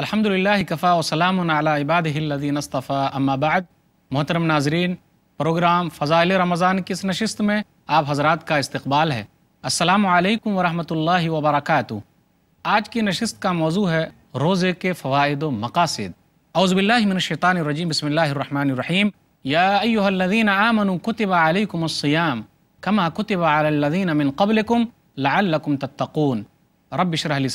अल्हम्दुलिल्लाह कफ़ा वसलाम इबादीनस्तफ़ा अम्माबाद मोहतरम नाजरीन प्रोग्राम फ़ज़ाइल रमज़ान की इस नशस्त में आप हजरात का इस्तबाल है असलकम वरहमल वबरक आज की नशस्त का मौजू है रोज़े के फ़वाद मकासद अउज़बिल्लाशैतानरजीम बसमीम यादीन आमन कमा कुतब अलदीन अमिन कबलकुम लाकुम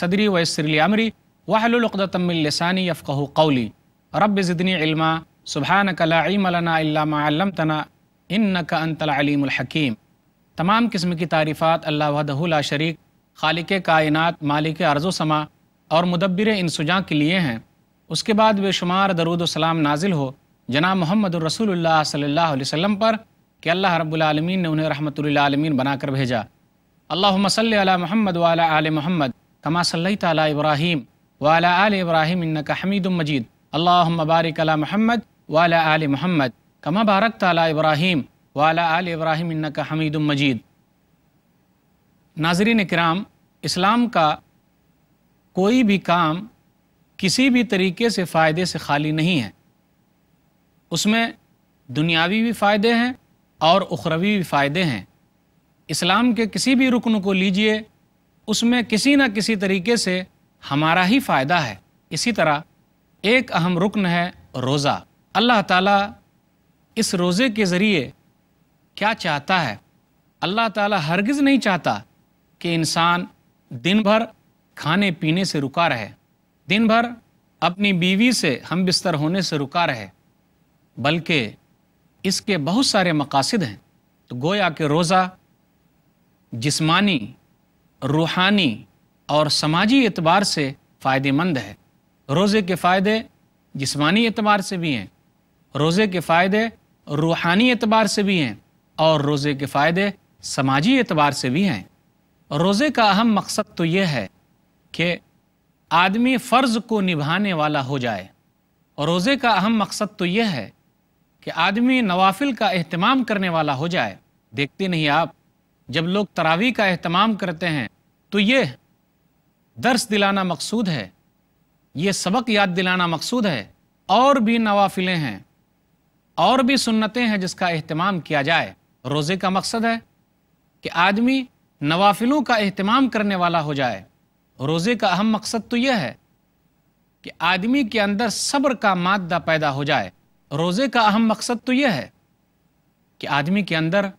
सदरी वसरली अमरी वाहलुलदातमिलसानी यफ़क़ कौली रब ज़िदनी इल्मा सुबहान कलामतना इन का अनतलालीमहकीम तमाम किस्म की तारीफ़ात अल्लाह वहदहुल्ला शरीक खालिक कायनत मालिक अर्जुसमा और मुदब्बिर इंसुजा के लिए हैं उसके बाद बेशुमार दरुदसलाम नाजिल हो जनाब मोहम्मद रसूल सल्ला वसम पर कि अल्लाह रब्लमीन ने उन्हें रहमत आलमीन बनाकर भेजा अल्लाह मसल महमद वाल आल महमद कमा सल्ला इब्राहिम वाला आल इब्राहिम इन्नका हमीद महमद वाला आल महमद कमा बारक ताला इब्राहिम वाला आल इब्राहिम इन्नका हमीद मजीद कराम इस्लाम का कोई भी काम किसी भी तरीके से फ़ायदे से खाली नहीं है उसमें दुनियावी भी फ़ायदे हैं और उखरवी भी फ़ायदे हैं इस्लाम के किसी भी रुकन को लीजिए उसमें किसी न किसी तरीके से हमारा ही फ़ायदा है इसी तरह एक अहम रुकन है रोज़ा अल्लाह ताला इस रोज़े के ज़रिए क्या चाहता है अल्लाह ताला हरगिज़ नहीं चाहता कि इंसान दिन भर खाने पीने से रुका रहे दिन भर अपनी बीवी से हम बिस्तर होने से रुका रहे बल्कि इसके बहुत सारे मकासद हैं तो गोया के रोज़ा जिस्मानी रूहानी और समाजी एतबार से फ़ायदेमंद है रोज़े के फ़ायदे जिस्मानी एतबार से भी हैं रोज़े के फ़ायदे रूहानी एतबार से भी हैं और रोज़े के फ़ायदे समाजी एतबार से भी हैं रोज़े का अहम मकसद तो यह है कि आदमी फ़र्ज़ को निभाने वाला हो जाए और रोज़े का अहम मकसद तो यह है कि आदमी नवाफिल का अहतमाम करने वाला हो जाए देखते नहीं आप जब लोग तरावी का अहतमाम करते हैं तो ये दर्स दिलाना मकसूद है ये सबक याद दिलाना मकसूद है और भी नवाफिलें हैं और भी सुन्नतें हैं जिसका अहतमाम किया जाए रोज़े का मकसद है कि आदमी नवाफिलों का अहतमाम करने वाला हो जाए रोज़े का अहम मकसद तो यह है कि आदमी के अंदर सब्र का मादा पैदा हो जाए रोज़े का अहम मकसद तो यह है कि आदमी के अंदर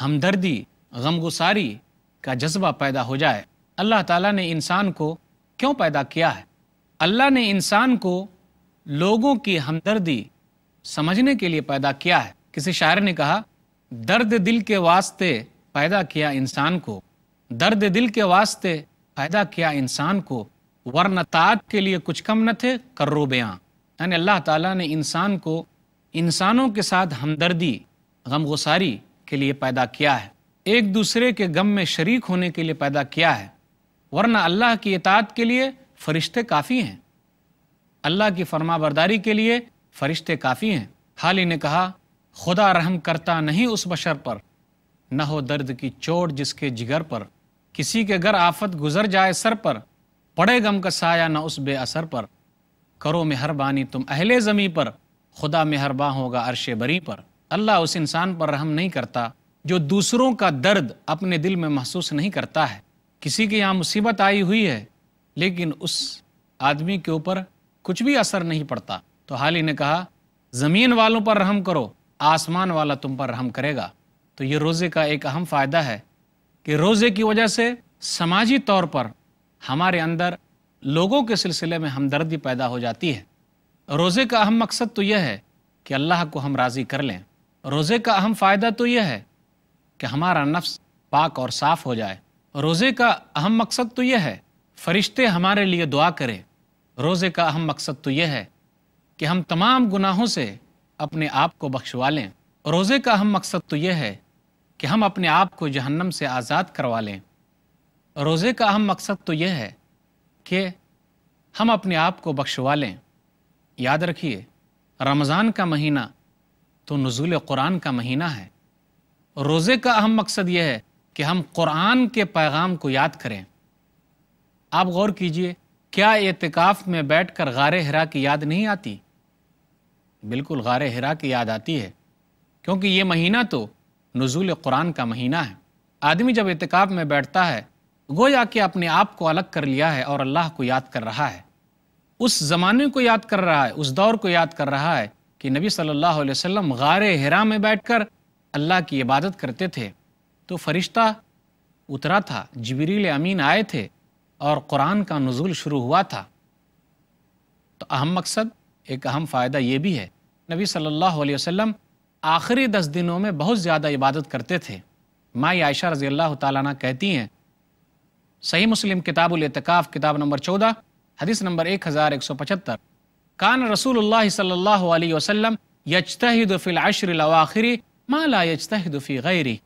हमदर्दी गमगुसारी का जज्बा पैदा हो जाए अल्लाह ताला ने इंसान को क्यों पैदा किया है अल्लाह ने इंसान को लोगों की हमदर्दी समझने के लिए पैदा किया है किसी शायर ने कहा दर्द दिल के वास्ते पैदा किया इंसान को दर्द दिल के वास्ते पैदा किया इंसान को वरन ताक के लिए कुछ कम न थे कर्रोबयां यानी अल्लाह ताला ने इंसान को इंसानों के साथ हमदर्दी गमगुसारी के लिए पैदा किया है एक दूसरे के गम में शरीक होने के लिए पैदा किया है वरना अल्लाह की इतात के लिए फरिश्ते काफ़ी हैं अल्लाह की फरमाबरदारी के लिए फरिश्ते काफ़ी हैं हाल ही ने कहा खुदा रहम करता नहीं उस बशर पर न हो दर्द की चोट जिसके जिगर पर किसी के घर आफत गुजर जाए सर पर पड़े गम का साया न उस बेअसर पर करो मेहरबानी तुम अहले ज़मी पर खुदा मेहरबा होगा अरश बरी पर अल्लाह उस इंसान पर रहम नहीं करता जो दूसरों का दर्द अपने दिल में महसूस नहीं करता है किसी के यहाँ मुसीबत आई हुई है लेकिन उस आदमी के ऊपर कुछ भी असर नहीं पड़ता तो हाल ही ने कहा ज़मीन वालों पर रहम करो आसमान वाला तुम पर रहम करेगा तो ये रोज़े का एक अहम फ़ायदा है कि रोज़े की वजह से समाजी तौर पर हमारे अंदर लोगों के सिलसिले में हमदर्दी पैदा हो जाती है रोज़े का अहम मकसद तो यह है कि अल्लाह को हम राज़ी कर लें रोज़े का अहम फ़ायदा तो यह है कि हमारा नफ्स पाक और साफ़ हो जाए रोज़े का अहम मकसद तो यह है फरिश्ते हमारे लिए दुआ करें रोज़े का अहम मकसद तो यह है कि हम तमाम गुनाहों से अपने आप को बख्शवा लें रोज़े का अहम मकसद तो यह है कि हम अपने आप को जहन्नम से आज़ाद करवा लें रोज़े का अहम मकसद तो यह है कि हम अपने आप को बख्शवा लें याद रखिए रमज़ान का महीना तो नज़ुल कुरान का महीना है रोज़े का अहम मकसद यह है कि हम कुरान के पैगाम को याद करें आप गौर कीजिए क्या एतकाफ़ में बैठकर गार हरा की याद नहीं आती बिल्कुल गार हरा की याद आती है क्योंकि ये महीना तो नज़ुल कुरान का महीना है आदमी जब एतकाफ़ में बैठता है गोया कि अपने आप को अलग कर लिया है और अल्लाह को याद कर रहा है उस ज़माने को याद कर रहा है उस दौर को याद कर रहा है कि नबी सल्लल्लाहु अलैहि वसल्लम गार हरा में बैठकर अल्लाह की इबादत करते थे तो फरिश्ता उतरा था जबरील अमीन आए थे और कुरान का नज़ुल शुरू हुआ था तो अहम मकसद एक अहम फ़ायदा ये भी है नबी सल्लल्लाहु अलैहि वसल्लम आखिरी दस दिनों में बहुत ज़्यादा इबादत करते थे माई आयशा रज़ी अल्लाह ताला कहती हैं सही मुस्लिम किताबुलतकाफ़ किताब नंबर चौदह हदीस नंबर एक हज़ार एक सौ पचहत्तर कान रसूल सल्ला वसलम यजतहिदफ़िलशरवाखिरी माला फी गैरी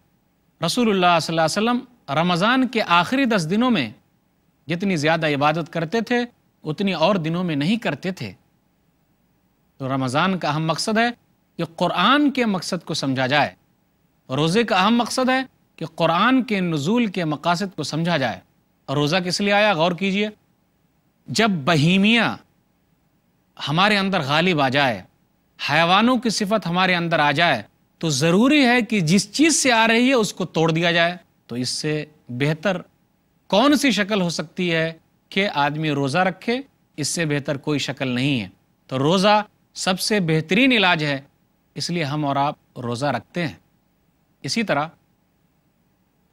रसूलुल्लाह सल्लल्लाहु अलैहि वसल्लम रमज़ान के आखिरी दस दिनों में जितनी ज़्यादा इबादत करते थे उतनी और दिनों में नहीं करते थे तो रमज़ान का अहम मकसद है कि क़ुरान के मकसद को समझा जाए रोज़े का अहम मकसद है कि क़ुरान के नज़ूल के मकासद को समझा जाए और रोज़ा किस लिए आया गौर कीजिए जब बहीमिया हमारे अंदर गालिब आ जाए हैवानों की सिफत हमारे अंदर आ जाए तो ज़रूरी है कि जिस चीज़ से आ रही है उसको तोड़ दिया जाए तो इससे बेहतर कौन सी शक्ल हो सकती है कि आदमी रोज़ा रखे इससे बेहतर कोई शक्ल नहीं है तो रोज़ा सबसे बेहतरीन इलाज है इसलिए हम और आप रोज़ा रखते हैं इसी तरह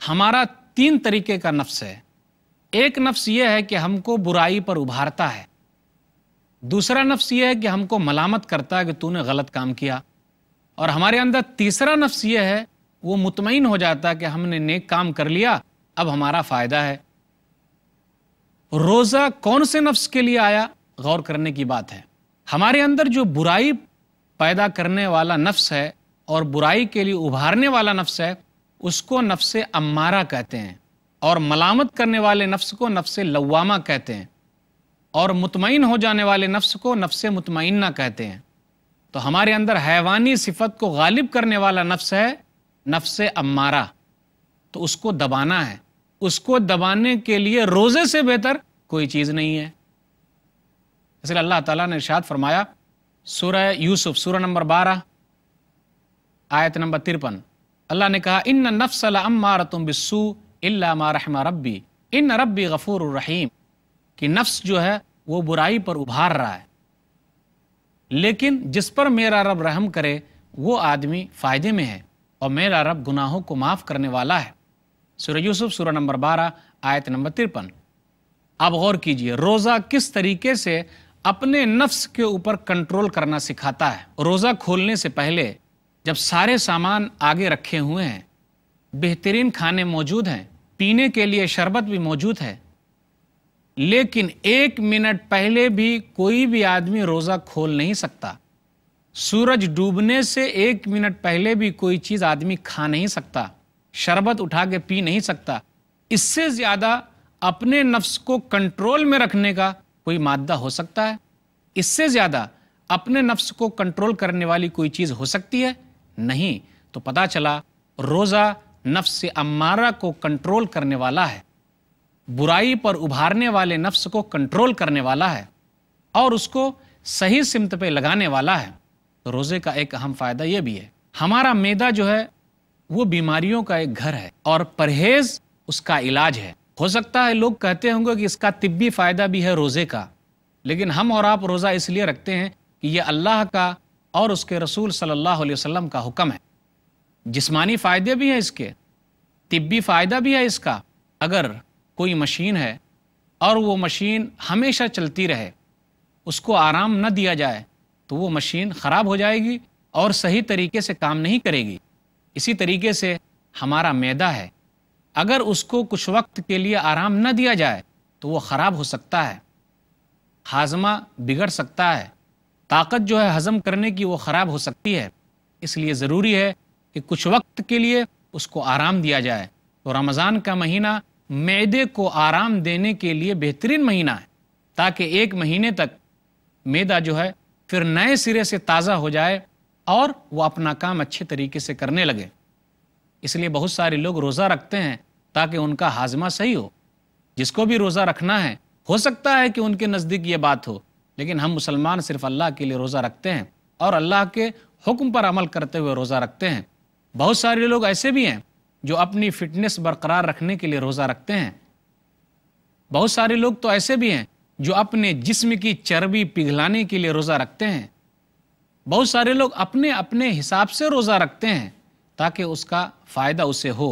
हमारा तीन तरीके का नफ्स है एक नफ्स ये है कि हमको बुराई पर उभारता है दूसरा नफ्स ये है कि हमको मलामत करता है कि तूने गलत काम किया और हमारे अंदर तीसरा नफ्स ये है वो मुतमिन हो जाता कि हमने नेक काम कर लिया अब हमारा फ़ायदा है रोज़ा कौन से नफ्स के लिए आया गौर करने की बात है हमारे अंदर जो बुराई पैदा करने वाला नफ्स है और बुराई के लिए उभारने वाला नफ्स है उसको नफ्स अम्मारा कहते हैं और मलामत करने वाले नफ्स को नफ्स लवामा कहते हैं और मुतमिन हो जाने वाले नफ्स को नफ्स मुतमिना कहते हैं तो हमारे अंदर हैवानी सिफत को गालिब करने वाला नफ्स है नफ्स अम्मारा तो उसको दबाना है उसको दबाने के लिए रोज़े से बेहतर कोई चीज़ नहीं है इसलिए अल्लाह ताला ने इर्शाद फरमाया सूरह यूसुफ सूरह नंबर बारह आयत नंबर तिरपन अल्लाह ने कहा इन नफ्स अम्मार तुम बिस्सू इल्ला रहमा रब्बी इन रब्बी गफूर रहीम कि नफ्स जो है वो बुराई पर उभार रहा है लेकिन जिस पर मेरा रब रहम करे वो आदमी फ़ायदे में है और मेरा रब गुनाहों को माफ़ करने वाला है सूर्य यूसुफ सूर्य नंबर बारह आयत नंबर तिरपन अब गौर कीजिए रोज़ा किस तरीके से अपने नफ्स के ऊपर कंट्रोल करना सिखाता है रोज़ा खोलने से पहले जब सारे सामान आगे रखे हुए हैं बेहतरीन खाने मौजूद हैं पीने के लिए शरबत भी मौजूद है लेकिन एक मिनट पहले भी कोई भी आदमी रोज़ा खोल नहीं सकता सूरज डूबने से एक मिनट पहले भी कोई चीज़ आदमी खा नहीं सकता शरबत उठा के पी नहीं सकता इससे ज़्यादा अपने नफ्स को कंट्रोल में रखने का कोई मादा हो सकता है इससे ज़्यादा अपने नफ्स को कंट्रोल करने वाली कोई चीज़ हो सकती है नहीं तो पता चला रोज़ा नफ्स अम्मारा को कंट्रोल करने वाला है बुराई पर उभारने वाले नफ्स को कंट्रोल करने वाला है और उसको सही सिमत पे लगाने वाला है तो रोज़े का एक अहम फ़ायदा यह भी है हमारा मैदा जो है वो बीमारियों का एक घर है और परहेज उसका इलाज है हो सकता है लोग कहते होंगे कि इसका तिब्बी फ़ायदा भी है रोज़े का लेकिन हम और आप रोज़ा इसलिए रखते हैं कि यह अल्लाह का और उसके रसूल सल्लल्लाहु अलैहि वसल्लम का हुक्म है जिस्मानी फ़ायदे भी हैं इसके तिब्बी फ़ायदा भी है इसका अगर कोई मशीन है और वो मशीन हमेशा चलती रहे उसको आराम न दिया जाए तो वो मशीन ख़राब हो जाएगी और सही तरीके से काम नहीं करेगी इसी तरीके से हमारा मैदा है अगर उसको कुछ वक्त के लिए आराम न दिया जाए तो वो ख़राब हो सकता है हाजमा बिगड़ सकता है ताकत जो है हज़म करने की वो ख़राब हो सकती है इसलिए ज़रूरी है कि कुछ वक्त के लिए उसको आराम दिया जाए तो रमज़ान का महीना मैदे को आराम देने के लिए बेहतरीन महीना है ताकि एक महीने तक मैदा जो है फिर नए सिरे से ताज़ा हो जाए और वो अपना काम अच्छे तरीके से करने लगे इसलिए बहुत सारे लोग रोज़ा रखते हैं ताकि उनका हाजमा सही हो जिसको भी रोज़ा रखना है हो सकता है कि उनके नज़दीक ये बात हो लेकिन हम मुसलमान सिर्फ अल्लाह के लिए रोज़ा रखते हैं और अल्लाह के हुक्म पर अमल करते हुए रोज़ा रखते हैं बहुत सारे लोग ऐसे भी हैं जो अपनी फिटनेस बरकरार रखने के लिए रोज़ा रखते हैं बहुत सारे लोग तो ऐसे भी हैं जो अपने जिस्म की चर्बी पिघलाने के लिए रोज़ा रखते हैं बहुत सारे लोग अपने अपने हिसाब से रोज़ा रखते हैं ताकि उसका फ़ायदा उसे हो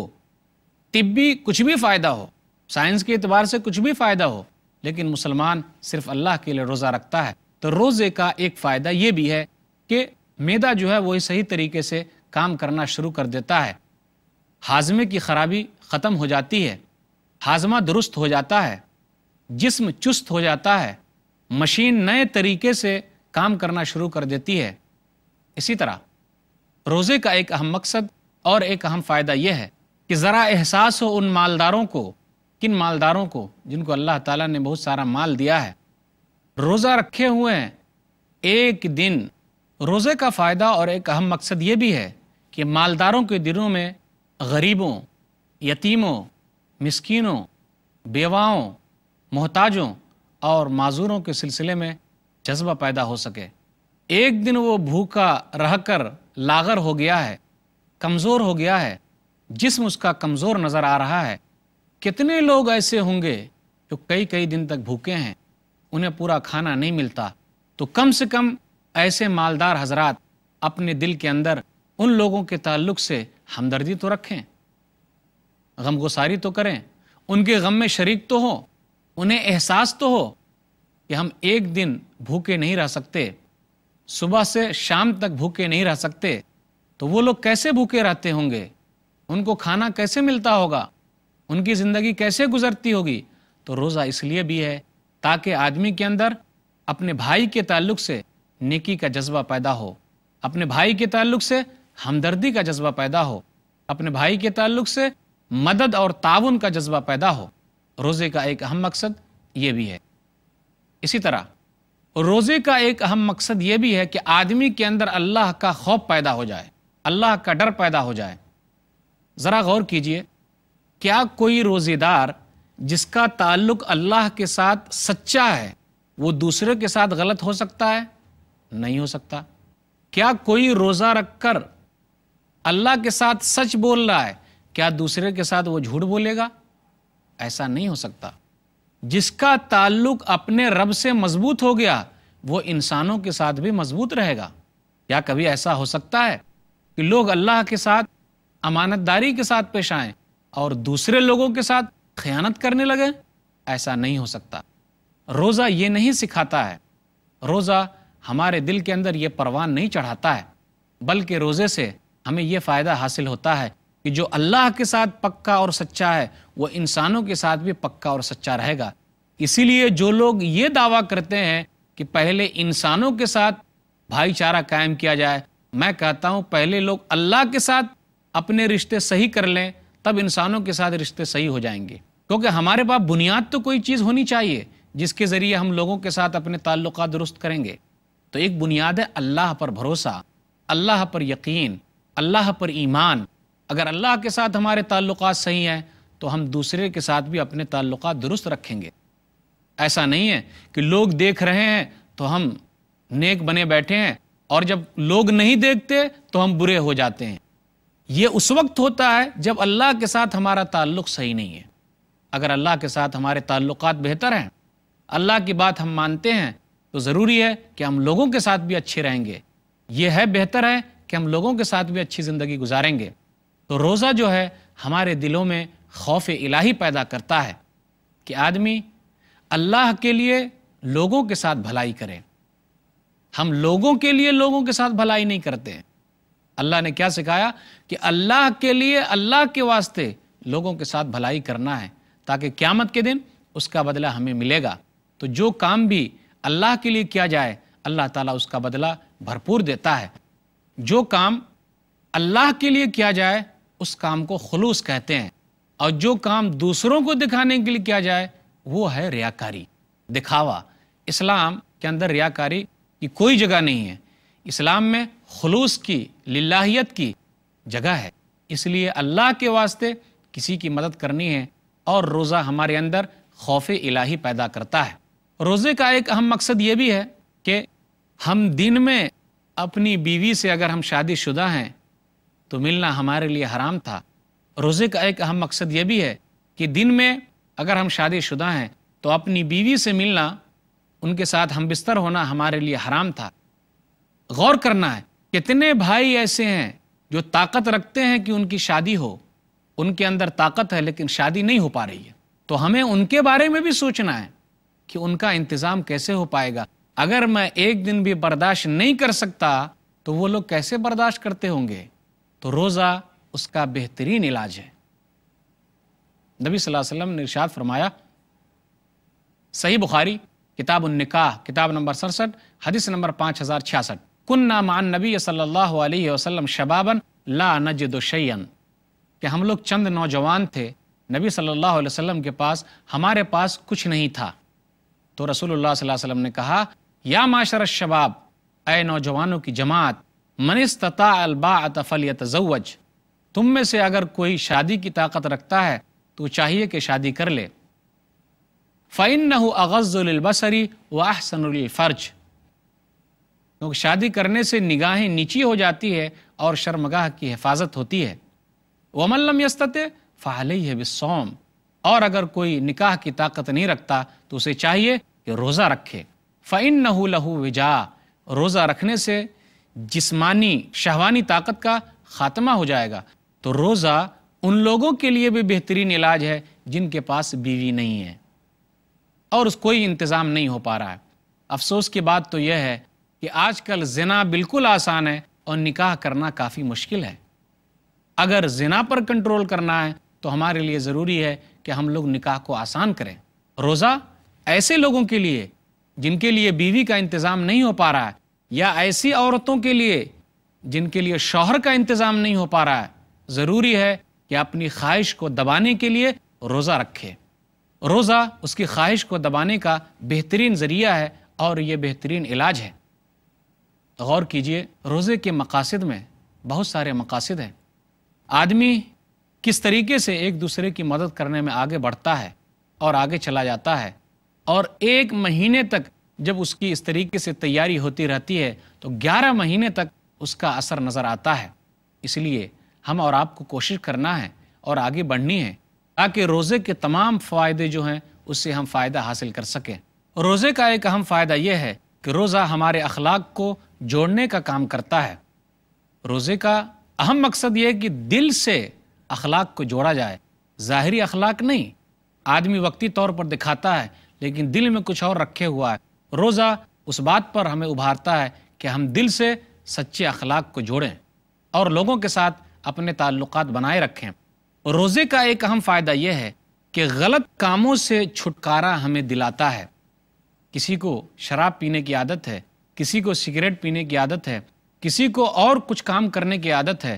तिब्बी कुछ भी फ़ायदा हो साइंस के अतबार से कुछ भी फ़ायदा हो लेकिन मुसलमान सिर्फ अल्लाह के लिए रोज़ा रखता है तो रोज़े का एक फ़ायदा ये भी है कि मैदा जो है वही सही तरीके से काम करना शुरू कर देता है हाजमे की खराबी ख़त्म हो जाती है हाजमा दुरुस्त हो जाता है जिस्म चुस्त हो जाता है मशीन नए तरीके से काम करना शुरू कर देती है इसी तरह रोज़े का एक अहम मकसद और एक अहम फ़ायदा यह है कि ज़रा एहसास हो उन मालदारों को किन मालदारों को जिनको अल्लाह ताला ने बहुत सारा माल दिया है रोज़ा रखे हुए हैं एक दिन रोज़े का फ़ायदा और एक अहम मकसद ये भी है कि मालदारों के दिनों में गरीबों यतीमों मिसकीनों बेवाओं मोहताजों और माजूरों के सिलसिले में जज्बा पैदा हो सके एक दिन वो भूखा रहकर लागर हो गया है कमज़ोर हो गया है जिसम उसका कमज़ोर नज़र आ रहा है कितने लोग ऐसे होंगे जो कई कई दिन तक भूखे हैं उन्हें पूरा खाना नहीं मिलता तो कम से कम ऐसे मालदार हजरात अपने दिल के अंदर उन लोगों के ताल्लुक से हमदर्दी तो रखें गम गुसारी तो करें उनके गम में शरीक तो हो उन्हें एहसास तो हो कि हम एक दिन भूखे नहीं रह सकते सुबह से शाम तक भूखे नहीं रह सकते तो वो लोग कैसे भूखे रहते होंगे उनको खाना कैसे मिलता होगा उनकी ज़िंदगी कैसे गुजरती होगी तो रोज़ा इसलिए भी है ताकि आदमी के अंदर अपने भाई के ताल्लुक से नेकी का जज्बा पैदा हो अपने भाई के ताल्लुक से हमदर्दी का जज्बा पैदा हो अपने भाई के ताल्लुक से मदद और ताउन का जज्बा पैदा हो रोज़े का एक अहम मकसद ये भी है इसी तरह रोज़े का एक अहम मकसद ये भी है कि आदमी के अंदर अल्लाह का खौफ पैदा हो जाए अल्लाह का डर पैदा हो जाए ज़रा गौर कीजिए क्या कोई रोज़ेदार जिसका ताल्लुक अल्लाह के साथ सच्चा है वो दूसरे के साथ गलत हो सकता है नहीं हो सकता क्या कोई रोज़ा रखकर अल्लाह के साथ सच बोल रहा है क्या दूसरे के साथ वो झूठ बोलेगा ऐसा नहीं हो सकता जिसका ताल्लुक अपने रब से मजबूत हो गया वो इंसानों के साथ भी मजबूत रहेगा या कभी ऐसा हो सकता है कि लोग अल्लाह के साथ अमानतदारी के साथ पेश आए और दूसरे लोगों के साथ खयानत करने लगे ऐसा नहीं हो सकता रोज़ा ये नहीं सिखाता है रोज़ा हमारे दिल के अंदर यह परवान नहीं चढ़ाता है बल्कि रोज़े से हमें यह फ़ायदा हासिल होता है कि जो अल्लाह के साथ पक्का और सच्चा है वह इंसानों के साथ भी पक्का और सच्चा रहेगा इसीलिए जो लोग ये दावा करते हैं कि पहले इंसानों के साथ भाईचारा कायम किया जाए मैं कहता हूँ पहले लोग अल्लाह के साथ अपने रिश्ते सही कर लें तब इंसानों के साथ रिश्ते सही हो जाएंगे क्योंकि हमारे पास बुनियाद तो कोई चीज़ होनी चाहिए जिसके ज़रिए हम लोगों के साथ अपने ताल्लुक दुरुस्त करेंगे तो एक बुनियाद है अल्लाह पर भरोसा अल्लाह पर यकीन अल्लाह पर ईमान अगर अल्लाह के साथ हमारे ताल्लुक सही हैं तो हम दूसरे के साथ भी अपने ताल्लुक दुरुस्त रखेंगे ऐसा नहीं है कि लोग देख रहे हैं तो हम नेक बने बैठे हैं और जब लोग नहीं देखते तो हम बुरे हो जाते हैं ये उस वक्त होता है जब अल्लाह के साथ हमारा ताल्लुक सही नहीं है अगर अल्लाह के साथ हमारे ताल्लुक बेहतर हैं अल्लाह की बात हम मानते हैं तो ज़रूरी है कि हम लोगों के साथ भी अच्छे रहेंगे ये है बेहतर है कि हम लोगों के साथ भी अच्छी ज़िंदगी गुजारेंगे तो रोज़ा जो है हमारे दिलों में खौफ इलाही पैदा करता है कि आदमी अल्लाह के लिए लोगों के साथ भलाई करे हम लोगों के लिए लोगों के साथ भलाई नहीं करते हैं अल्लाह ने क्या सिखाया कि अल्लाह के लिए अल्लाह के वास्ते लोगों के साथ भलाई करना है ताकि क्यामत के दिन उसका बदला हमें मिलेगा तो जो काम भी अल्लाह के लिए किया जाए अल्लाह ताला उसका बदला भरपूर देता है जो काम अल्लाह के लिए किया जाए उस काम को खलूस कहते हैं और जो काम दूसरों को दिखाने के लिए किया जाए वो है रियाकारी दिखावा इस्लाम के अंदर रियाकारी की कोई जगह नहीं है इस्लाम में खलूस की लाहीत की जगह है इसलिए अल्लाह के वास्ते किसी की मदद करनी है और रोज़ा हमारे अंदर खौफ इलाही पैदा करता है रोज़े का एक अहम मकसद ये भी है कि हम दिन में अपनी बीवी से अगर हम शादीशुदा हैं तो मिलना हमारे लिए हराम था रोज़े का एक अहम मकसद यह भी है कि दिन में अगर हम शादीशुदा हैं तो अपनी बीवी से मिलना उनके साथ हम बिस्तर होना हमारे लिए हराम था गौर करना है कितने भाई ऐसे हैं जो ताकत रखते हैं कि उनकी शादी हो उनके अंदर ताकत है लेकिन शादी नहीं हो पा रही है तो हमें उनके बारे में भी सोचना है कि उनका इंतज़ाम कैसे हो पाएगा अगर मैं एक दिन भी बर्दाश्त नहीं कर सकता तो वो लोग कैसे बर्दाश्त करते होंगे तो रोज़ा उसका बेहतरीन इलाज है नबी सल्लल्लाहु अलैहि वसल्लम ने इरशाद फरमाया सही बुखारी किताब निकाह किताब नंबर सड़सठ हदीस नंबर पाँच हज़ार छियासठ कुन्ना मान नबी सल्लल्लाहु अलैहि वसल्लम शबाबन ला नजदुशैन कि हम लोग चंद नौजवान थे नबी सल्लल्लाहु अलैहि वसल्लम के पास हमारे पास कुछ नहीं था तो रसूलुल्लाह सल्लल्लाहु अलैहि वसल्लम ने कहा या माशर शबाब ए नौजवानों की जमात मनस्तता अलबात फल तजवज तुम में से अगर कोई शादी की ताकत रखता है तो चाहिए कि शादी कर ले फ़ैन अगज़ुलबसरी व अहसनफ़र्ज क्योंकि शादी करने से निगाहें नीची हो जाती है और शर्मगाह की हिफाजत होती है वमल्लम यस्तते फ़ाल है बिसौम और अगर कोई निकाह की ताकत नहीं रखता तो उसे चाहिए कि रोज़ा रखे फ़ैन नहू लहू विजा रोज़ा रखने से जिस्मानी शहवानी ताकत का ख़ात्मा हो जाएगा तो रोज़ा उन लोगों के लिए भी बेहतरीन इलाज है जिनके पास बीवी नहीं है और उस कोई इंतज़ाम नहीं हो पा रहा है अफसोस की बात तो यह है कि आजकल जना बिल्कुल आसान है और निकाह करना काफ़ी मुश्किल है अगर जना पर कंट्रोल करना है तो हमारे लिए ज़रूरी है कि हम लोग निकाह को आसान करें रोज़ा ऐसे लोगों के लिए जिनके लिए बीवी का इंतज़ाम नहीं हो पा रहा है या ऐसी औरतों के लिए जिनके लिए शौहर का इंतज़ाम नहीं हो पा रहा है ज़रूरी है कि अपनी ख्वाहिश को दबाने के लिए रोज़ा रखे रोज़ा उसकी ख्वाहिश को दबाने का बेहतरीन ज़रिया है और ये बेहतरीन इलाज है गौर कीजिए रोज़े के मकासद में बहुत सारे मकासद हैं आदमी किस तरीके से एक दूसरे की मदद करने में आगे बढ़ता है और आगे चला जाता है और एक महीने तक जब उसकी इस तरीके से तैयारी होती रहती है तो 11 महीने तक उसका असर नज़र आता है इसलिए हम और आपको कोशिश करना है और आगे बढ़नी है ताकि रोज़े के तमाम फ़ायदे जो हैं उससे हम फ़ायदा हासिल कर सकें रोज़े का एक अहम फ़ायदा यह है कि रोज़ा हमारे अखलाक को जोड़ने का काम करता है रोज़े का अहम मकसद यह है कि दिल से अखलाक को जोड़ा जाए ज़ाहरी अखलाक नहीं आदमी वक्ती तौर पर दिखाता है लेकिन दिल में कुछ और रखे हुआ है रोज़ा उस बात पर हमें उभारता है कि हम दिल से सच्चे अखलाक को जोड़ें और लोगों के साथ अपने ताल्लुक बनाए रखें रोज़े का एक अहम फ़ायदा यह है कि गलत कामों से छुटकारा हमें दिलाता है किसी को शराब पीने की आदत है किसी को सिगरेट पीने की आदत है किसी को और कुछ काम करने की आदत है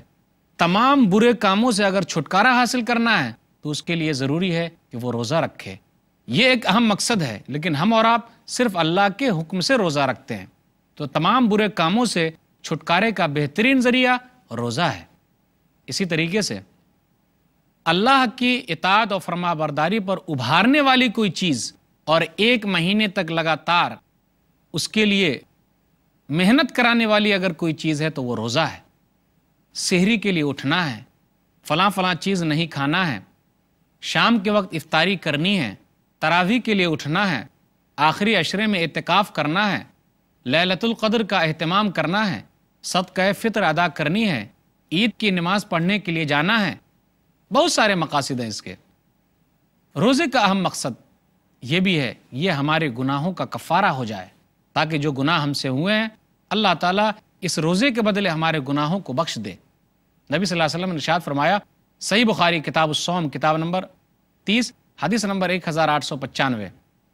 तमाम बुरे कामों से अगर छुटकारा हासिल करना है तो उसके लिए ज़रूरी है कि वो रोज़ा रखे ये एक अहम मकसद है लेकिन हम और आप सिर्फ अल्लाह के हुक्म से रोज़ा रखते हैं तो तमाम बुरे कामों से छुटकारे का बेहतरीन ज़रिया रोज़ा है इसी तरीके से अल्लाह की इताद और फरमाबरदारी पर उभारने वाली कोई चीज़ और एक महीने तक लगातार उसके लिए मेहनत कराने वाली अगर कोई चीज़ है तो वो रोज़ा है शहरी के लिए उठना है फलां फलां चीज़ नहीं खाना है शाम के वक्त इफ्तारी करनी है तरावी के लिए उठना है आखिरी अशरे में एतकाफ़ करना है ललतुल्क़द्र का अहतमाम करना है सदक़ फ़ितर अदा करनी है ईद की नमाज पढ़ने के लिए जाना है बहुत सारे मकासद हैं इसके रोज़े का अहम मकसद ये भी है ये हमारे गुनाहों का कफ़ारा हो जाए ताकि जो गुनाह हमसे हुए हैं अल्लाह ताला इस रोज़े के बदले हमारे गुनाहों को बख्श दे नबी सल्लल्लाहु अलैहि वसल्लम ने इरशाद फरमाया सही बुखारी किताब सोम किताब नंबर तीस हदीस नंबर एक हज़ार आठ सौ पचानवे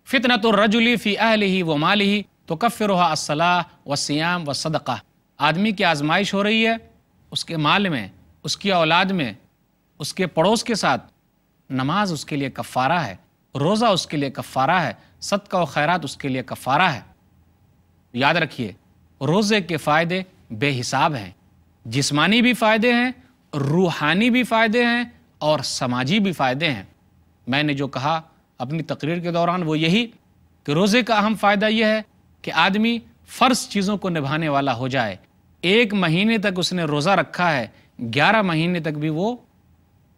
फितना तो रजुली फ़ी अहल ही व ही तो कफ़िर असलाह व सियाम व सदक़ा आदमी की आजमाइश हो रही है उसके माल में उसकी औलाद में उसके पड़ोस के साथ नमाज उसके लिए कफ़ारा है रोज़ा उसके लिए कफ़ारा है सदका व खैरात उसके लिए कफ़ारा है याद रखिए रोज़े के फ़ायदे बेहिसाब हैं जिस्मानी भी फ़ायदे हैं रूहानी भी फ़ायदे हैं और समाजी भी फ़ायदे हैं मैंने जो कहा अपनी तकरीर के दौरान वो यही कि रोज़े का अहम फ़ायदा यह है कि आदमी फ़र्ज चीज़ों को निभाने वाला हो जाए एक महीने तक उसने रोज़ा रखा है ग्यारह महीने तक भी वो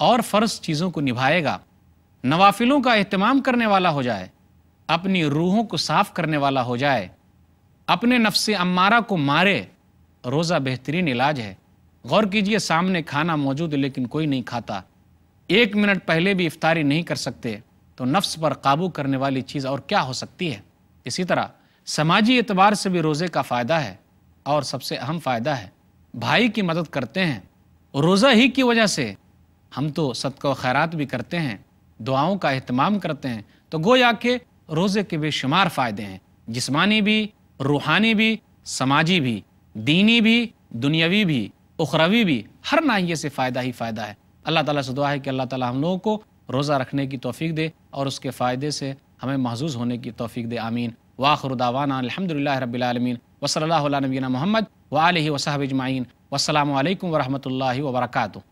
और फ़र्ज चीज़ों को निभाएगा नवाफिलों का अहतमाम करने वाला हो जाए अपनी रूहों को साफ़ करने वाला हो जाए अपने नफ्स अम्मारा को मारे रोज़ा बेहतरीन इलाज है गौर कीजिए सामने खाना मौजूद लेकिन कोई नहीं खाता एक मिनट पहले भी इफ्तारी नहीं कर सकते तो नफ्स पर काबू करने वाली चीज़ और क्या हो सकती है इसी तरह समाजी एतबार से भी रोज़े का फ़ायदा है और सबसे अहम फ़ायदा है भाई की मदद करते हैं रोज़ा ही की वजह से हम तो सदक खैरात भी करते हैं दुआओं का अहतमाम करते हैं तो गोया के रोज़े के बेशुमार फ़ायदे हैं जिसमानी भी रूहानी भी समाजी भी दीनी भी दुनियावी भी उखरवी भी हर नाहिए से फ़ायदा ही फ़ायदा है अल्लाह ताला से दुआ है कि अल्लाह ताला हम लोगों को रोज़ा रखने की तोफ़ी दे और उसके फ़ायदे से हमें महजूज़ होने की तोफ़ी दे आमीन वाखरुदावाना अलहमदिल्ला रबालमीन वसल नबीना मोहम्मद वाल वसाहब अजमाइन वालकम वरहमल वर्का